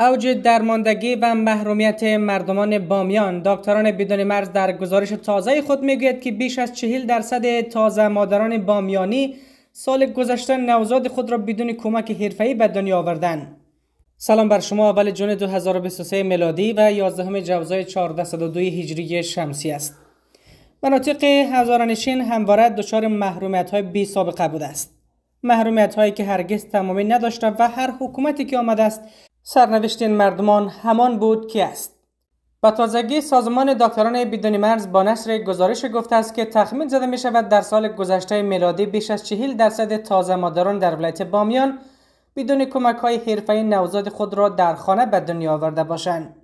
اوج درماندگی و محرومیت مردمان بامیان دکتران بدون مرز در گزارش تازه خود میگوید که بیش از چهل درصد تازه مادران بامیانی سال گذشته نوزاد خود را بدون کمک حرفه‌ای به دنیا آوردند سلام بر شما اول جون 2023 میلادی و 11 جوزای 1402 هجری شمسی است مناطق هزارنشین همواره دچار محرومیت های بی سابقه بوده است محرومیت هایی که هرگز تمامی نداشته و هر حکومتی که آمده است سرنوشت این مردمان همان بود که است با تازگی سازمان دکتران بدون مرز با نشر گزارش گفته است که تخمین زده می شود در سال گذشته میلادی بیش از چهل درصد تازه مادران در ولایت بامیان بدون کمک های حرفه نوزاد خود را در خانه به دنیا آورده باشند.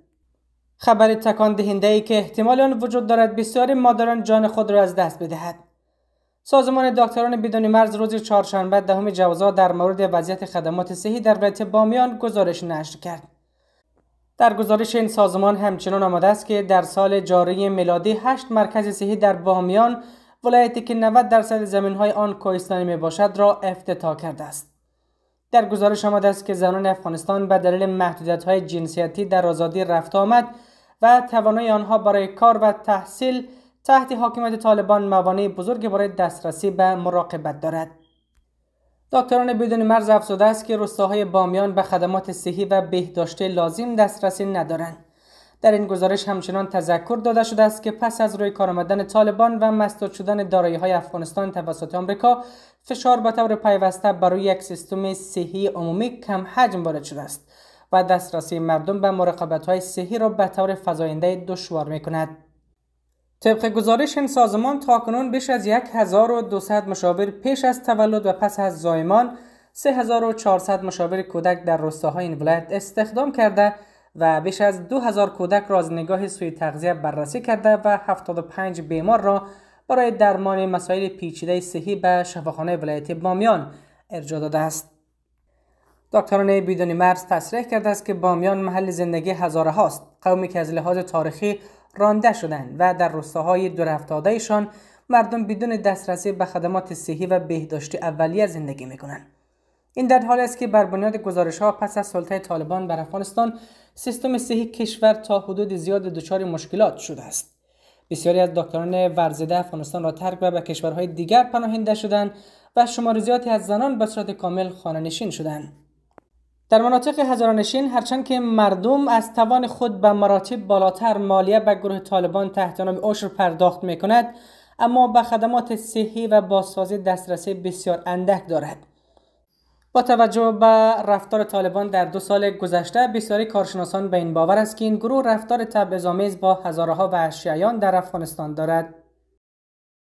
خبر تکان دهنده ای که احتمال آن وجود دارد بسیاری مادران جان خود را از دست بدهد. سازمان دکتران بدون مرز روز چهارشنبه دهم جوزا در مورد وضعیت خدمات صحی در ولایت بامیان گزارش نشر کرد. در گزارش این سازمان همچنان آمده است که در سال جاری میلادی 8 مرکز صحی در بامیان ولایتی که 90 درصد زمینهای آن کوهستانی می باشد را افتتاح کرده است. در گزارش آمده است که زنان افغانستان به دلیل های جنسیتی در آزادی رفت آمد و توانایی آنها برای کار و تحصیل تحت حاکمیت طالبان موانع بزرگی برای دسترسی به مراقبت دارد دکتران بدون مرز افزوده است که روستاهای بامیان به خدمات صحی و بهداشتی لازم دسترسی ندارند در این گزارش همچنان تذکر داده شده است که پس از روی کار آمدن طالبان و مسدود شدن دارایی های افغانستان توسط آمریکا فشار به طور پیوسته برای یک سیستم صحی عمومی کم حجم وارد شده است و دسترسی مردم به مراقبت های صحی را به طور فزاینده دشوار می طبق گزارش این سازمان تاکنون بیش از 1200 مشاور پیش از تولد و پس از زایمان 3400 مشاور کودک در روستاهای این ولایت استخدام کرده و بیش از 2000 کودک را از نگاه سوی تغذیه بررسی کرده و 75 بیمار را برای درمان مسائل پیچیده صحی به شفاخانه ولایت بامیان ارجا داده است. دکتران بیدونی مرز تصریح کرده است که بامیان محل زندگی هزاره هاست قومی که از لحاظ تاریخی رانده شدند و در روستاهای دورفتادهشان مردم بدون دسترسی به خدمات صحی و بهداشتی اولیه زندگی میکنند این در حال است که بر بنیاد گزارش ها پس از سلطه طالبان بر افغانستان سیستم صحی کشور تا حدود زیاد دچار مشکلات شده است بسیاری از دکتران ورزده افغانستان را ترک و به کشورهای دیگر پناهنده شدند و شمار زیادی از زنان به صورت کامل نشین شدند در مناطق هزارانشین هرچند که مردم از توان خود به مراتب بالاتر مالیه به گروه طالبان تحت نام عشر پرداخت می کند اما به خدمات صحی و بازسازی دسترسی بسیار اندک دارد با توجه به رفتار طالبان در دو سال گذشته بسیاری کارشناسان به این باور است که این گروه رفتار تبعیض‌آمیز با هزارها و اشیایان در افغانستان دارد